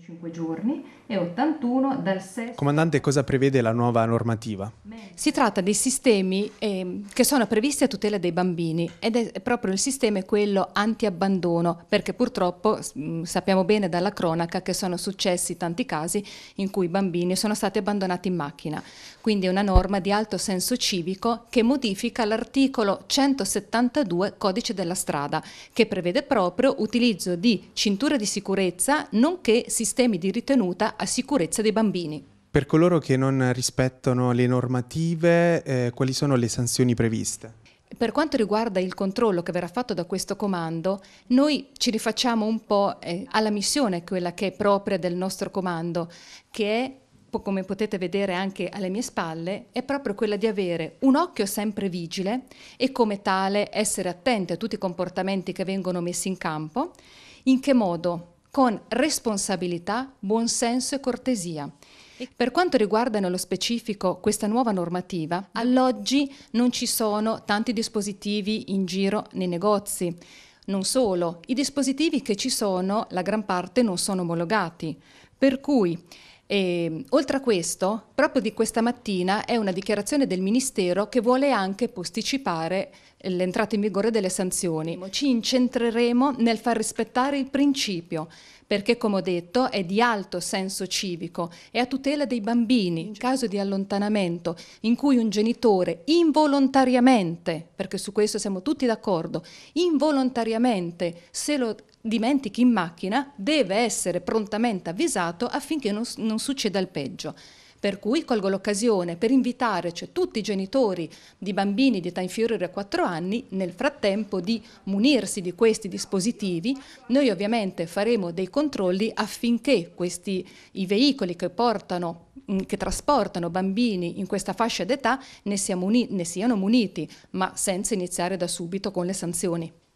5 giorni e 81 dal 6. Comandante, cosa prevede la nuova normativa? Si tratta dei sistemi eh, che sono previsti a tutela dei bambini ed è proprio il sistema quello anti-abbandono, perché purtroppo mh, mm, sappiamo bene dalla cronaca che sono successi tanti casi in cui i bambini sono stati abbandonati in macchina. Quindi è una norma di alto senso civico che modifica l'articolo 172 Codice della strada, che prevede proprio utilizzo di cinture di sicurezza nonché sistemi sistemi di ritenuta a sicurezza dei bambini. Per coloro che non rispettano le normative, eh, quali sono le sanzioni previste? Per quanto riguarda il controllo che verrà fatto da questo comando, noi ci rifacciamo un po' eh, alla missione, quella che è propria del nostro comando, che è come potete vedere anche alle mie spalle, è proprio quella di avere un occhio sempre vigile e come tale essere attenti a tutti i comportamenti che vengono messi in campo. In che modo? con responsabilità, buonsenso e cortesia. Per quanto riguarda nello specifico questa nuova normativa, all'oggi non ci sono tanti dispositivi in giro nei negozi. Non solo, i dispositivi che ci sono, la gran parte non sono omologati, per cui e, ehm, oltre a questo, proprio di questa mattina è una dichiarazione del Ministero che vuole anche posticipare l'entrata in vigore delle sanzioni. Ci incentreremo nel far rispettare il principio perché, come ho detto, è di alto senso civico, e a tutela dei bambini in caso di allontanamento in cui un genitore involontariamente, perché su questo siamo tutti d'accordo, involontariamente se lo dimentichi in macchina deve essere prontamente avvisato affinché non, non non succeda il peggio. Per cui colgo l'occasione per invitare cioè, tutti i genitori di bambini di età inferiore a 4 anni nel frattempo di munirsi di questi dispositivi. Noi ovviamente faremo dei controlli affinché questi, i veicoli che, portano, che trasportano bambini in questa fascia d'età ne, sia muni, ne siano muniti, ma senza iniziare da subito con le sanzioni.